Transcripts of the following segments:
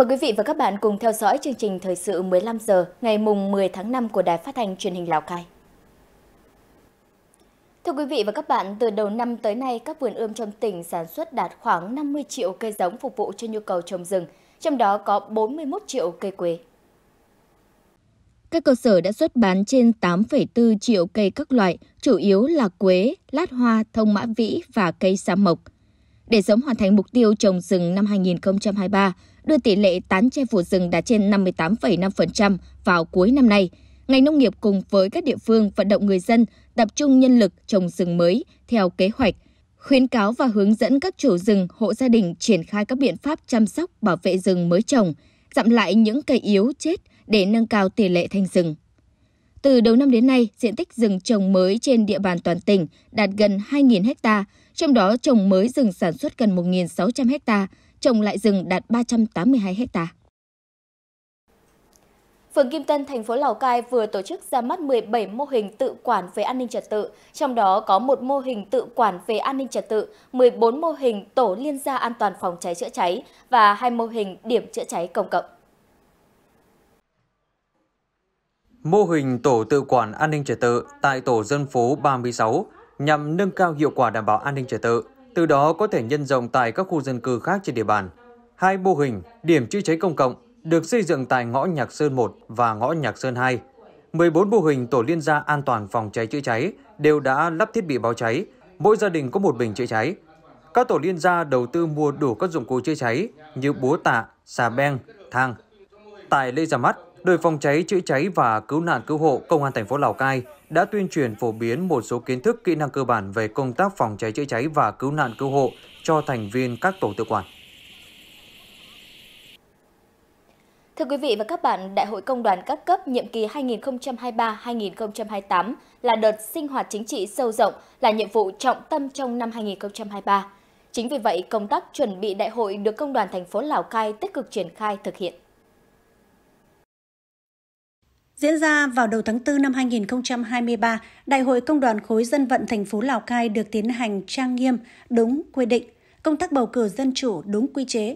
Mời quý vị và các bạn cùng theo dõi chương trình thời sự 15 giờ ngày mùng 10 tháng 5 của Đài Phát thanh Truyền hình Lào Cai. Thưa quý vị và các bạn, từ đầu năm tới nay, các vườn ươm trong tỉnh sản xuất đạt khoảng 50 triệu cây giống phục vụ cho nhu cầu trồng rừng, trong đó có 41 triệu cây quế. Các cơ sở đã xuất bán trên 8,4 triệu cây các loại, chủ yếu là quế, lát hoa, thông mã vĩ và cây sa mộc. Để sớm hoàn thành mục tiêu trồng rừng năm 2023, đưa tỷ lệ tán che phủ rừng đạt trên 58,5% vào cuối năm nay. Ngành nông nghiệp cùng với các địa phương vận động người dân tập trung nhân lực trồng rừng mới theo kế hoạch, khuyến cáo và hướng dẫn các chủ rừng, hộ gia đình triển khai các biện pháp chăm sóc, bảo vệ rừng mới trồng, dặm lại những cây yếu chết để nâng cao tỷ lệ thành rừng. Từ đầu năm đến nay, diện tích rừng trồng mới trên địa bàn toàn tỉnh đạt gần 2.000 ha, trong đó trồng mới rừng sản xuất gần 1.600 ha, trồng lại rừng đạt 382 hectare. Phường Kim Tân, thành phố Lào Cai vừa tổ chức ra mắt 17 mô hình tự quản về an ninh trật tự, trong đó có một mô hình tự quản về an ninh trật tự, 14 mô hình tổ liên gia an toàn phòng cháy chữa cháy và hai mô hình điểm chữa cháy công cộng. Mô hình tổ tự quản an ninh trật tự tại tổ dân phố 36 nhằm nâng cao hiệu quả đảm bảo an ninh trật tự, từ đó có thể nhân rộng tại các khu dân cư khác trên địa bàn. Hai mô hình điểm chữa cháy công cộng được xây dựng tại ngõ Nhạc Sơn 1 và ngõ Nhạc Sơn 2. 14 mô hình tổ liên gia an toàn phòng cháy chữa cháy đều đã lắp thiết bị báo cháy, mỗi gia đình có một bình chữa cháy. Các tổ liên gia đầu tư mua đủ các dụng cụ chữa cháy như búa tạ, xà beng, thang. Tại lễ ra mắt, đội phòng cháy chữa cháy và cứu nạn cứu hộ công an thành phố Lào Cai đã tuyên truyền phổ biến một số kiến thức kỹ năng cơ bản về công tác phòng cháy chữa cháy và cứu nạn cứu hộ cho thành viên các tổ tự quản. Thưa quý vị và các bạn, Đại hội Công đoàn các cấp nhiệm kỳ 2023-2028 là đợt sinh hoạt chính trị sâu rộng, là nhiệm vụ trọng tâm trong năm 2023. Chính vì vậy, công tác chuẩn bị đại hội được Công đoàn thành phố Lào Cai tích cực triển khai thực hiện. Diễn ra vào đầu tháng 4 năm 2023, Đại hội Công đoàn Khối Dân vận thành phố Lào Cai được tiến hành trang nghiêm, đúng quy định, công tác bầu cử dân chủ đúng quy chế,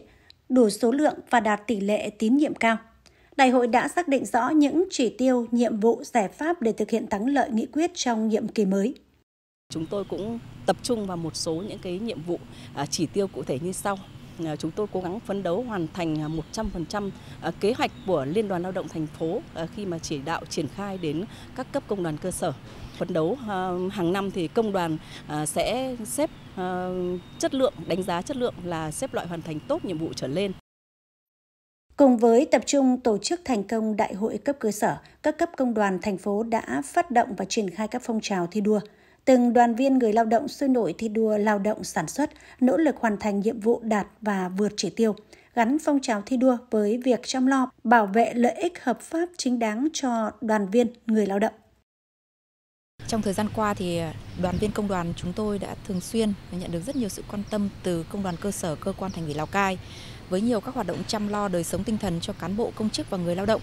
đủ số lượng và đạt tỷ lệ tín nhiệm cao. Đại hội đã xác định rõ những chỉ tiêu, nhiệm vụ, giải pháp để thực hiện thắng lợi nghị quyết trong nhiệm kỳ mới. Chúng tôi cũng tập trung vào một số những cái nhiệm vụ à, chỉ tiêu cụ thể như sau. Ờ, chúng tôi cố gắng phấn đấu hoàn thành 100% à, à, kế hoạch của Liên đoàn Lao động thành phố à, khi mà chỉ đạo triển khai đến các cấp công đoàn cơ sở. Phấn đấu hàng năm thì công đoàn sẽ xếp chất lượng, đánh giá chất lượng là xếp loại hoàn thành tốt nhiệm vụ trở lên. Cùng với tập trung tổ chức thành công đại hội cấp cơ sở, các cấp công đoàn thành phố đã phát động và triển khai các phong trào thi đua Từng đoàn viên người lao động sôi nổi thi đua lao động sản xuất, nỗ lực hoàn thành nhiệm vụ đạt và vượt chỉ tiêu, gắn phong trào thi đua với việc chăm lo, bảo vệ lợi ích hợp pháp chính đáng cho đoàn viên người lao động. Trong thời gian qua thì à, đoàn viên công đoàn chúng tôi đã thường xuyên nhận được rất nhiều sự quan tâm từ công đoàn cơ sở cơ quan thành ủy Lào Cai với nhiều các hoạt động chăm lo đời sống tinh thần cho cán bộ công chức và người lao động.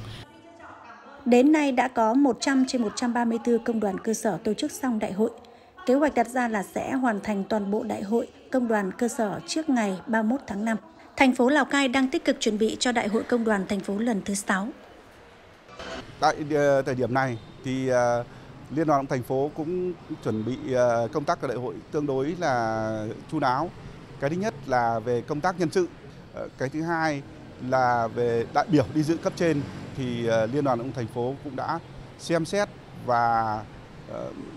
Đến nay đã có 100 trên 134 công đoàn cơ sở tổ chức xong đại hội, Kế hoạch đặt ra là sẽ hoàn thành toàn bộ đại hội công đoàn cơ sở trước ngày 31 tháng 5. Thành phố Lào Cai đang tích cực chuẩn bị cho Đại hội Công đoàn thành phố lần thứ 6. Tại ờ, thời điểm này thì ờ, Liên đoàn thành phố cũng chuẩn bị ờ, công tác của đại hội tương đối là chu đáo. Cái thứ nhất là về công tác nhân sự, cái thứ hai là về đại biểu đi dự cấp trên thì Liên đoàn lao thành phố cũng đã xem xét và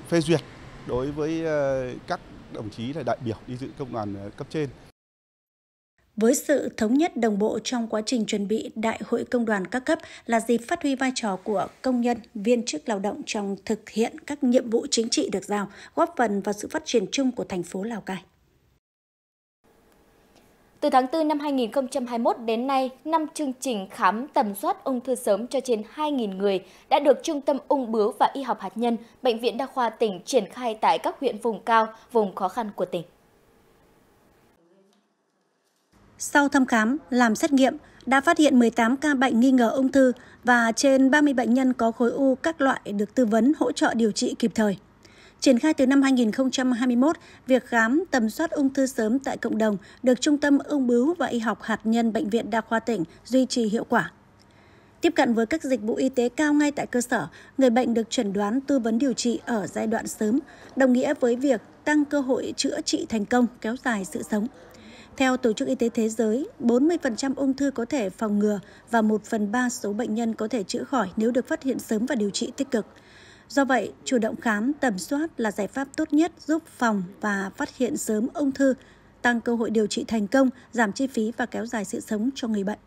phê duyệt đối với ờ, các đồng chí là đại biểu đi dự công đoàn ờ, cấp trên. Với sự thống nhất đồng bộ trong quá trình chuẩn bị Đại hội Công đoàn các cấp là dịp phát huy vai trò của công nhân, viên chức lao động trong thực hiện các nhiệm vụ chính trị được giao, góp phần vào sự phát triển chung của thành phố Lào Cai. Từ tháng 4 năm 2021 đến nay, năm chương trình khám tầm soát ung thư sớm cho trên 2.000 người đã được Trung tâm Ung bướu và Y học hạt nhân Bệnh viện Đa khoa tỉnh triển khai tại các huyện vùng cao, vùng khó khăn của tỉnh. Sau thăm khám, làm xét nghiệm, đã phát hiện 18 ca bệnh nghi ngờ ung thư và trên 30 bệnh nhân có khối u các loại được tư vấn hỗ trợ điều trị kịp thời. Triển khai từ năm 2021, việc khám tầm soát ung thư sớm tại cộng đồng được Trung tâm Ung bướu và Y học hạt nhân Bệnh viện Đa khoa tỉnh duy trì hiệu quả. Tiếp cận với các dịch vụ y tế cao ngay tại cơ sở, người bệnh được chuẩn đoán tư vấn điều trị ở giai đoạn sớm, đồng nghĩa với việc tăng cơ hội chữa trị thành công, kéo dài sự sống. Theo Tổ chức Y tế Thế giới, 40% ung thư có thể phòng ngừa và 1 phần 3 số bệnh nhân có thể chữa khỏi nếu được phát hiện sớm và điều trị tích cực. Do vậy, chủ động khám, tầm soát là giải pháp tốt nhất giúp phòng và phát hiện sớm ung thư, tăng cơ hội điều trị thành công, giảm chi phí và kéo dài sự sống cho người bệnh.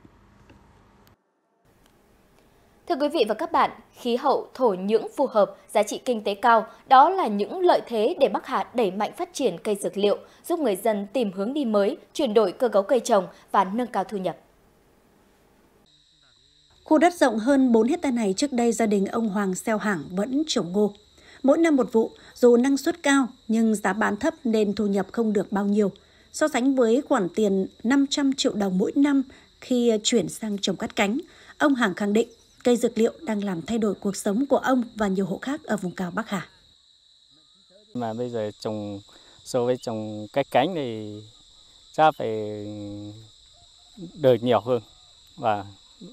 Thưa quý vị và các bạn, khí hậu, thổ nhưỡng phù hợp, giá trị kinh tế cao, đó là những lợi thế để Bắc Hà đẩy mạnh phát triển cây dược liệu, giúp người dân tìm hướng đi mới, chuyển đổi cơ cấu cây trồng và nâng cao thu nhập. Khu đất rộng hơn 4 hecta này trước đây gia đình ông Hoàng Xeo Hảng vẫn trồng ngô. Mỗi năm một vụ, dù năng suất cao nhưng giá bán thấp nên thu nhập không được bao nhiêu. So sánh với khoản tiền 500 triệu đồng mỗi năm khi chuyển sang trồng cắt cánh, ông Hằng khẳng định cây dược liệu đang làm thay đổi cuộc sống của ông và nhiều hộ khác ở vùng cao Bắc Hà. Mà bây giờ trồng so với trồng cắt cánh thì chắc phải đời nhiều hơn và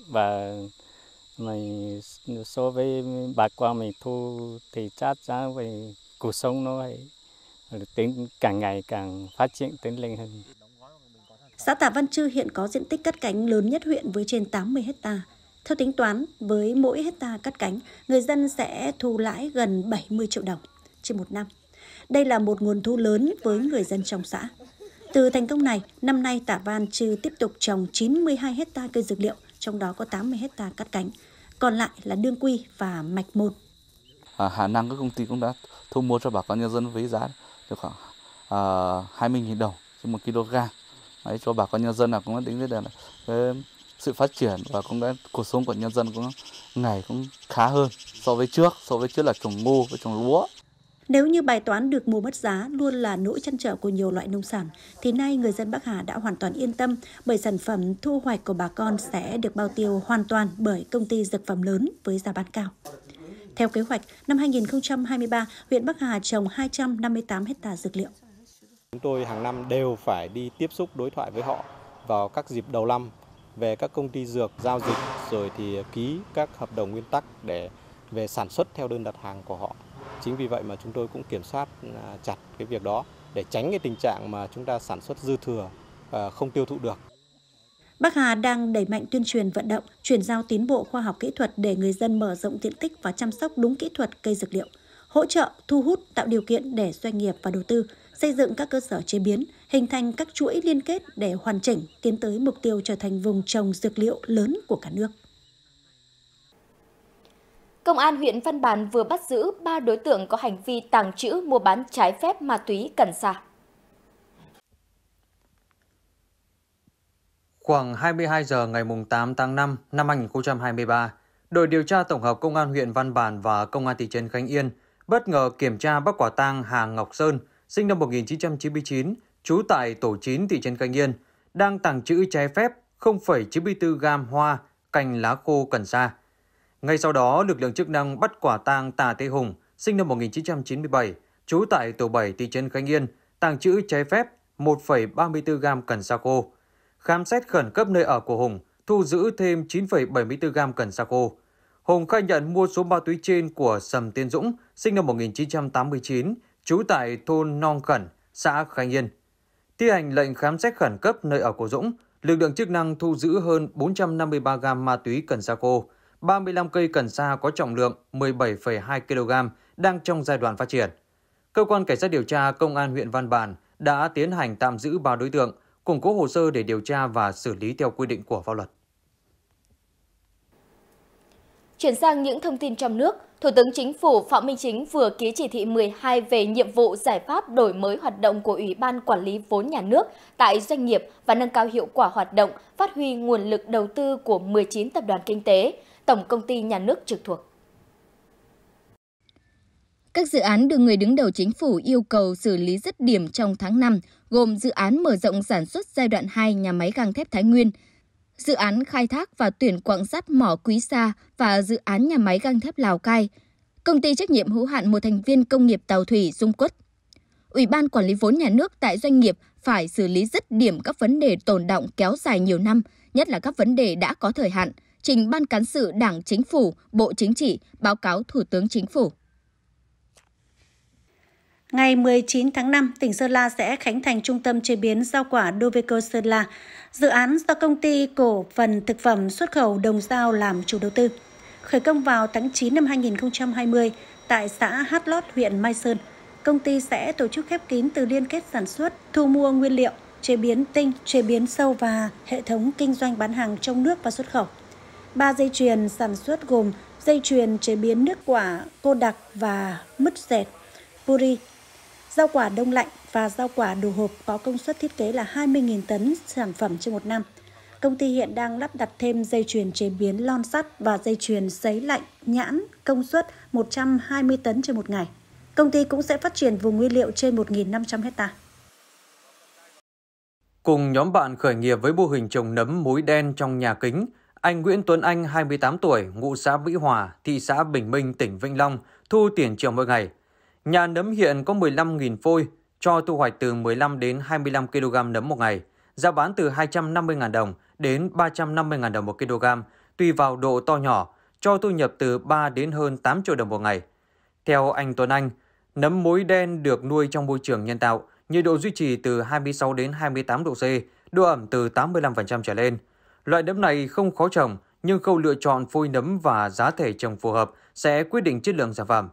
và mình so với bà qua mình thu thì chắc chắn về cuộc sống nó phải tính càng ngày càng phát triển tiến lên hơn. Xã Tả Văn Chư hiện có diện tích cắt cánh lớn nhất huyện với trên 80 hecta. Theo tính toán, với mỗi hecta cắt cánh, người dân sẽ thu lãi gần 70 triệu đồng trên một năm. Đây là một nguồn thu lớn với người dân trong xã. Từ thành công này, năm nay Tả Văn Chư tiếp tục trồng 92 hecta cây dược liệu, trong đó có 80 hecta cắt cánh, còn lại là đương quy và mạch một. À, khả năng các công ty cũng đã thu mua cho bà con nhân dân với giá được khoảng à, 20.000 đồng trên 1 kg. Đấy, cho bà con nhân dân là cũng đã tính đến là cái sự phát triển và cũng đã cuộc sống của nhân dân cũng ngày cũng khá hơn so với trước so với trước là trồng ngô với trồng lúa nếu như bài toán được mua mất giá luôn là nỗi chăn trở của nhiều loại nông sản, thì nay người dân Bắc Hà đã hoàn toàn yên tâm bởi sản phẩm thu hoạch của bà con sẽ được bao tiêu hoàn toàn bởi công ty dược phẩm lớn với giá bán cao. Theo kế hoạch, năm 2023, huyện Bắc Hà trồng 258 hecta dược liệu. Chúng tôi hàng năm đều phải đi tiếp xúc đối thoại với họ vào các dịp đầu năm về các công ty dược giao dịch rồi thì ký các hợp đồng nguyên tắc để về sản xuất theo đơn đặt hàng của họ. Chính vì vậy mà chúng tôi cũng kiểm soát à, chặt cái việc đó để tránh cái tình trạng mà chúng ta sản xuất dư thừa à, không tiêu thụ được. Bắc Hà đang đẩy mạnh tuyên truyền vận động, chuyển giao tiến bộ khoa học kỹ thuật để người dân mở rộng diện tích và chăm sóc đúng kỹ thuật cây dược liệu, hỗ trợ, thu hút, tạo điều kiện để doanh nghiệp và đầu tư xây dựng các cơ sở chế biến, hình thành các chuỗi liên kết để hoàn chỉnh tiến tới mục tiêu trở thành vùng trồng dược liệu lớn của cả nước. Công an huyện Văn Bàn vừa bắt giữ 3 đối tượng có hành vi tàng trữ mua bán trái phép ma túy cần sa. Khoảng 22 giờ ngày 8 tháng 5 năm 2023, đội điều tra tổng hợp Công an huyện Văn Bàn và Công an thị trấn Khánh Yên bất ngờ kiểm tra bắt quả tang Hà Ngọc Sơn, sinh năm 1999, trú tại tổ 9 thị trấn Khánh Yên, đang tàng trữ trái phép 0,94 gam hoa cành lá khô cần sa ngay sau đó, lực lượng chức năng bắt quả tang Tà Thế Hùng, sinh năm 1997, trú tại tổ 7 thị trấn Khánh Yên, tàng trữ trái phép 1,34 gam cần sa khô. Khám xét khẩn cấp nơi ở của Hùng, thu giữ thêm 9,74 gam cần sa khô. Hùng khai nhận mua số ma túy trên của Sầm Tiên Dũng, sinh năm 1989, trú tại thôn Nong Khẩn, xã Khánh Yên. Thi hành lệnh khám xét khẩn cấp nơi ở của Dũng, lực lượng chức năng thu giữ hơn 453 gam ma túy cần sa khô, 35 cây cần sa có trọng lượng 17,2 kg đang trong giai đoạn phát triển. Cơ quan Cảnh sát điều tra Công an huyện Văn Bàn đã tiến hành tạm giữ 3 đối tượng, củng cố hồ sơ để điều tra và xử lý theo quy định của pháp luật. Chuyển sang những thông tin trong nước, Thủ tướng Chính phủ Phạm Minh Chính vừa ký chỉ thị 12 về nhiệm vụ giải pháp đổi mới hoạt động của Ủy ban Quản lý vốn nhà nước tại doanh nghiệp và nâng cao hiệu quả hoạt động, phát huy nguồn lực đầu tư của 19 tập đoàn kinh tế, tổng công ty nhà nước trực thuộc. Các dự án được người đứng đầu chính phủ yêu cầu xử lý dứt điểm trong tháng 5, gồm dự án mở rộng sản xuất giai đoạn 2 nhà máy gang thép Thái Nguyên, dự án khai thác và tuyển quặng sắt mỏ Quý Sa và dự án nhà máy gang thép Lào Cai, công ty trách nhiệm hữu hạn một thành viên công nghiệp tàu thủy Dung Quất. Ủy ban quản lý vốn nhà nước tại doanh nghiệp phải xử lý dứt điểm các vấn đề tồn động kéo dài nhiều năm, nhất là các vấn đề đã có thời hạn, trình Ban Cán sự Đảng Chính phủ, Bộ Chính trị báo cáo Thủ tướng Chính phủ. Ngày 19 tháng 5, tỉnh Sơn La sẽ khánh thành trung tâm chế biến rau quả Doveco Sơn La. Dự án do công ty cổ phần thực phẩm xuất khẩu Đồng Giao làm chủ đầu tư. Khởi công vào tháng 9 năm 2020 tại xã Hát Lót, huyện Mai Sơn. Công ty sẽ tổ chức khép kín từ liên kết sản xuất, thu mua nguyên liệu, chế biến tinh, chế biến sâu và hệ thống kinh doanh bán hàng trong nước và xuất khẩu. Ba dây chuyền sản xuất gồm dây chuyền chế biến nước quả cô đặc và mứt dẹt, puri, rau quả đông lạnh và rau quả đồ hộp có công suất thiết kế là 20.000 tấn sản phẩm trên một năm. Công ty hiện đang lắp đặt thêm dây chuyền chế biến lon sắt và dây chuyền sấy lạnh nhãn công suất 120 tấn trên một ngày. Công ty cũng sẽ phát triển vùng nguyên liệu trên 1.500 hecta. Cùng nhóm bạn khởi nghiệp với mô hình trồng nấm mối đen trong nhà kính – anh Nguyễn Tuấn Anh, 28 tuổi, ngụ xã Mỹ Hòa, thị xã Bình Minh, tỉnh Vĩnh Long, thu tiền triệu mỗi ngày. Nhà nấm hiện có 15.000 phôi, cho thu hoạch từ 15 đến 25 kg nấm một ngày, giá bán từ 250.000 đồng đến 350.000 đồng một kg, tùy vào độ to nhỏ, cho thu nhập từ 3 đến hơn 8 triệu đồng một ngày. Theo anh Tuấn Anh, nấm mối đen được nuôi trong môi trường nhân tạo, nhiệt độ duy trì từ 26 đến 28 độ C, độ ẩm từ 85% trở lên – Loại nấm này không khó trồng, nhưng khâu lựa chọn phôi nấm và giá thể trồng phù hợp sẽ quyết định chất lượng sản phẩm.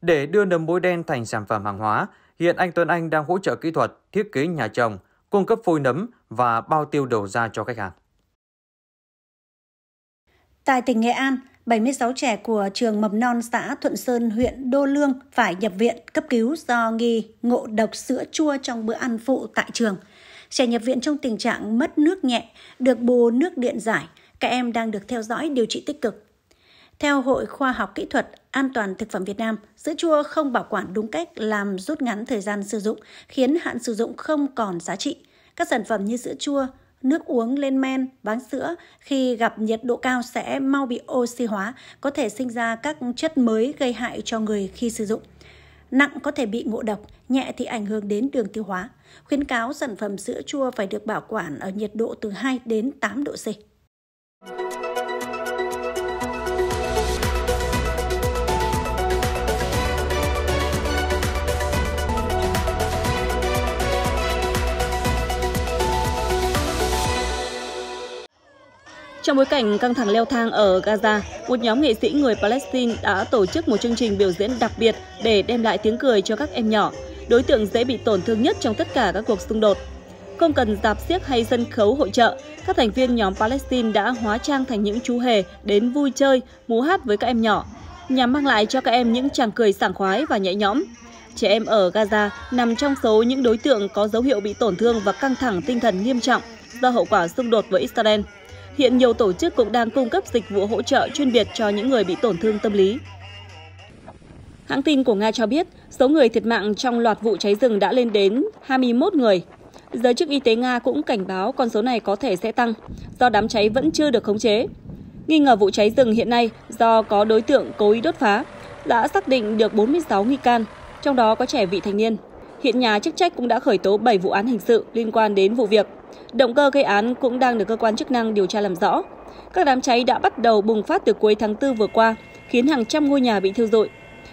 Để đưa nấm mối đen thành sản phẩm hàng hóa, hiện anh Tuấn Anh đang hỗ trợ kỹ thuật, thiết kế nhà trồng, cung cấp phôi nấm và bao tiêu đầu ra cho khách hàng. Tại tỉnh Nghệ An, 76 trẻ của trường mầm non xã Thuận Sơn, huyện Đô Lương phải nhập viện cấp cứu do nghi ngộ độc sữa chua trong bữa ăn phụ tại trường – Trẻ nhập viện trong tình trạng mất nước nhẹ, được bù nước điện giải, các em đang được theo dõi điều trị tích cực. Theo Hội Khoa học Kỹ thuật An toàn Thực phẩm Việt Nam, sữa chua không bảo quản đúng cách làm rút ngắn thời gian sử dụng, khiến hạn sử dụng không còn giá trị. Các sản phẩm như sữa chua, nước uống lên men, váng sữa khi gặp nhiệt độ cao sẽ mau bị oxy hóa, có thể sinh ra các chất mới gây hại cho người khi sử dụng nặng có thể bị ngộ độc, nhẹ thì ảnh hưởng đến đường tiêu hóa. Khuyến cáo sản phẩm sữa chua phải được bảo quản ở nhiệt độ từ 2 đến 8 độ C. Trong bối cảnh căng thẳng leo thang ở Gaza, một nhóm nghệ sĩ người Palestine đã tổ chức một chương trình biểu diễn đặc biệt để đem lại tiếng cười cho các em nhỏ, đối tượng dễ bị tổn thương nhất trong tất cả các cuộc xung đột. Không cần dạp xiếc hay sân khấu hội trợ, các thành viên nhóm Palestine đã hóa trang thành những chú hề đến vui chơi, múa hát với các em nhỏ, nhằm mang lại cho các em những tràng cười sảng khoái và nhẹ nhõm. Trẻ em ở Gaza nằm trong số những đối tượng có dấu hiệu bị tổn thương và căng thẳng tinh thần nghiêm trọng do hậu quả xung đột với Israel. Hiện nhiều tổ chức cũng đang cung cấp dịch vụ hỗ trợ chuyên biệt cho những người bị tổn thương tâm lý. Hãng tin của Nga cho biết, số người thiệt mạng trong loạt vụ cháy rừng đã lên đến 21 người. Giới chức y tế Nga cũng cảnh báo con số này có thể sẽ tăng, do đám cháy vẫn chưa được khống chế. Nghi ngờ vụ cháy rừng hiện nay do có đối tượng cố ý đốt phá, đã xác định được 46 nghi can, trong đó có trẻ vị thành niên. Hiện nhà chức trách cũng đã khởi tố 7 vụ án hình sự liên quan đến vụ việc. Động cơ gây án cũng đang được cơ quan chức năng điều tra làm rõ. Các đám cháy đã bắt đầu bùng phát từ cuối tháng 4 vừa qua, khiến hàng trăm ngôi nhà bị thiêu rụi.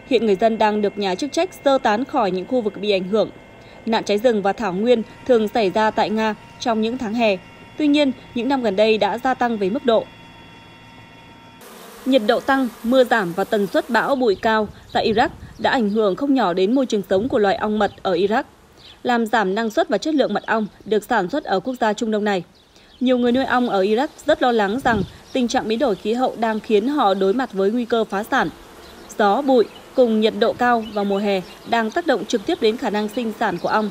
Hiện người dân đang được nhà chức trách sơ tán khỏi những khu vực bị ảnh hưởng. Nạn cháy rừng và thảo nguyên thường xảy ra tại Nga trong những tháng hè. Tuy nhiên, những năm gần đây đã gia tăng về mức độ. Nhiệt độ tăng, mưa giảm và tần suất bão bụi cao tại Iraq đã ảnh hưởng không nhỏ đến môi trường sống của loài ong mật ở Iraq, làm giảm năng suất và chất lượng mật ong được sản xuất ở quốc gia Trung Đông này. Nhiều người nuôi ong ở Iraq rất lo lắng rằng tình trạng biến đổi khí hậu đang khiến họ đối mặt với nguy cơ phá sản. Gió, bụi cùng nhiệt độ cao vào mùa hè đang tác động trực tiếp đến khả năng sinh sản của ong.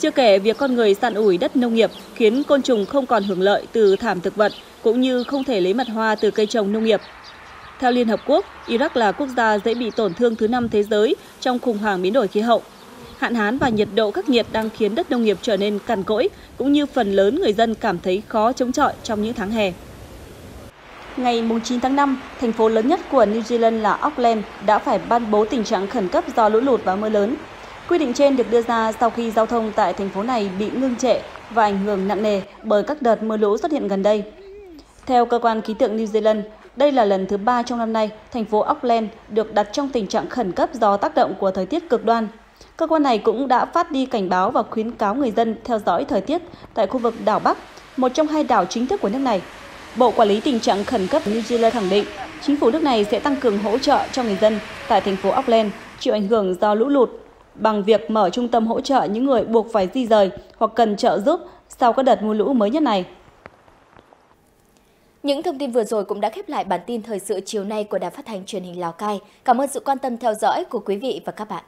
Chưa kể việc con người săn ủi đất nông nghiệp khiến côn trùng không còn hưởng lợi từ thảm thực vật cũng như không thể lấy mật hoa từ cây trồng nông nghiệp theo Liên Hợp Quốc, Iraq là quốc gia dễ bị tổn thương thứ năm thế giới trong khủng hoảng biến đổi khí hậu. Hạn hán và nhiệt độ khắc nghiệt đang khiến đất nông nghiệp trở nên cằn cỗi, cũng như phần lớn người dân cảm thấy khó chống chọi trong những tháng hè. Ngày 9 tháng 5, thành phố lớn nhất của New Zealand là Auckland đã phải ban bố tình trạng khẩn cấp do lũ lụt và mưa lớn. Quy định trên được đưa ra sau khi giao thông tại thành phố này bị ngưng trệ và ảnh hưởng nặng nề bởi các đợt mưa lũ xuất hiện gần đây. Theo cơ quan khí tượng New Zealand, đây là lần thứ ba trong năm nay, thành phố Auckland được đặt trong tình trạng khẩn cấp do tác động của thời tiết cực đoan. Cơ quan này cũng đã phát đi cảnh báo và khuyến cáo người dân theo dõi thời tiết tại khu vực đảo Bắc, một trong hai đảo chính thức của nước này. Bộ Quản lý Tình trạng Khẩn cấp New Zealand khẳng định chính phủ nước này sẽ tăng cường hỗ trợ cho người dân tại thành phố Auckland chịu ảnh hưởng do lũ lụt bằng việc mở trung tâm hỗ trợ những người buộc phải di rời hoặc cần trợ giúp sau các đợt mưa lũ mới nhất này. Những thông tin vừa rồi cũng đã khép lại bản tin thời sự chiều nay của Đài Phát thanh Truyền hình Lào Cai. Cảm ơn sự quan tâm theo dõi của quý vị và các bạn.